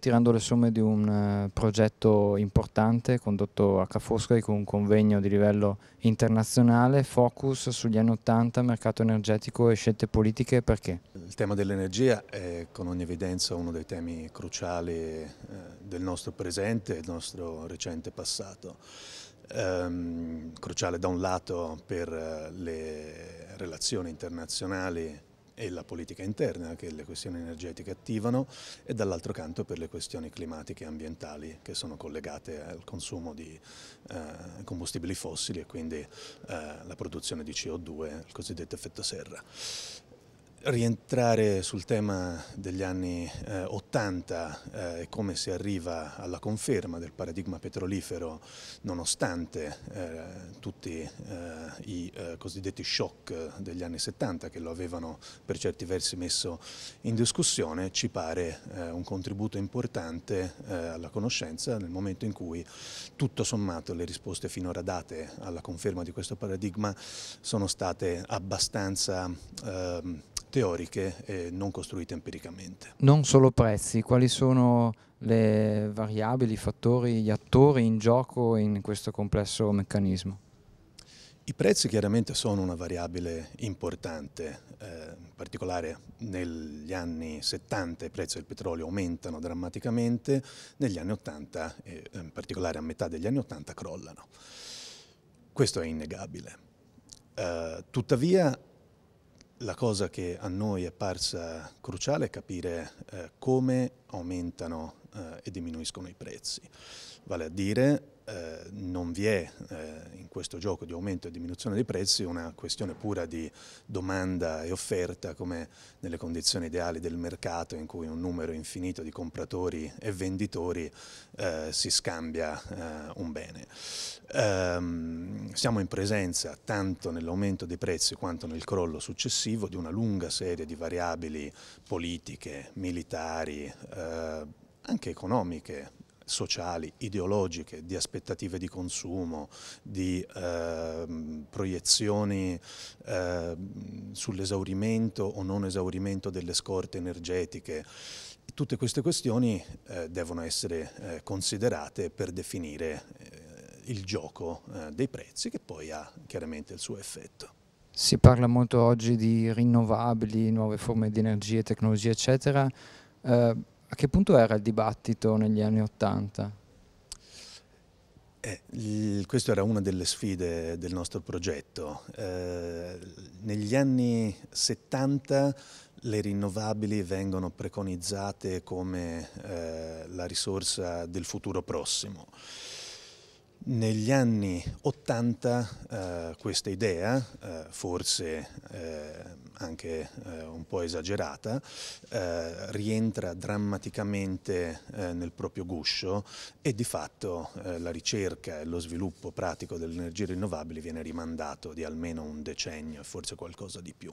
Tirando le somme di un eh, progetto importante condotto a Ca' Foscari con un convegno di livello internazionale, focus sugli anni 80, mercato energetico e scelte politiche, perché? Il tema dell'energia è con ogni evidenza uno dei temi cruciali eh, del nostro presente e del nostro recente passato. Ehm, cruciale da un lato per eh, le relazioni internazionali e la politica interna che le questioni energetiche attivano e dall'altro canto per le questioni climatiche e ambientali che sono collegate al consumo di eh, combustibili fossili e quindi eh, la produzione di CO2, il cosiddetto effetto serra rientrare sul tema degli anni eh, 80 eh, e eh, come si arriva alla conferma del paradigma petrolifero nonostante eh, tutti eh, i eh, cosiddetti shock degli anni 70 che lo avevano per certi versi messo in discussione ci pare un contributo importante alla conoscenza nel momento in cui tutto sommato le risposte finora date alla conferma di questo paradigma sono state abbastanza ehm, teoriche eh, non costruite empiricamente. Non solo prezzi, quali sono le variabili, i fattori, gli attori in gioco in questo complesso meccanismo? I prezzi chiaramente sono una variabile importante, eh, in particolare negli anni 70 i prezzi del petrolio aumentano drammaticamente, negli anni 80, eh, in particolare a metà degli anni 80, crollano. Questo è innegabile. Eh, tuttavia la cosa che a noi è parsa cruciale è capire eh, come aumentano eh, e diminuiscono i prezzi. Vale a dire eh, non vi è eh, in questo gioco di aumento e diminuzione dei prezzi una questione pura di domanda e offerta come nelle condizioni ideali del mercato in cui un numero infinito di compratori e venditori eh, si scambia eh, un bene. Ehm, siamo in presenza tanto nell'aumento dei prezzi quanto nel crollo successivo di una lunga serie di variabili politiche, militari, eh, anche economiche, sociali, ideologiche, di aspettative di consumo, di eh, proiezioni eh, sull'esaurimento o non esaurimento delle scorte energetiche. Tutte queste questioni eh, devono essere eh, considerate per definire eh, il gioco eh, dei prezzi che poi ha chiaramente il suo effetto. Si parla molto oggi di rinnovabili, nuove forme di energie, tecnologie eccetera. Uh, a che punto era il dibattito negli anni Ottanta? Eh, questa era una delle sfide del nostro progetto. Eh, negli anni 70 le rinnovabili vengono preconizzate come eh, la risorsa del futuro prossimo. Negli anni 80 eh, questa idea, eh, forse eh, anche eh, un po' esagerata, eh, rientra drammaticamente eh, nel proprio guscio e di fatto la ricerca e lo sviluppo pratico delle energie rinnovabili viene rimandato di almeno un decennio e forse qualcosa di più.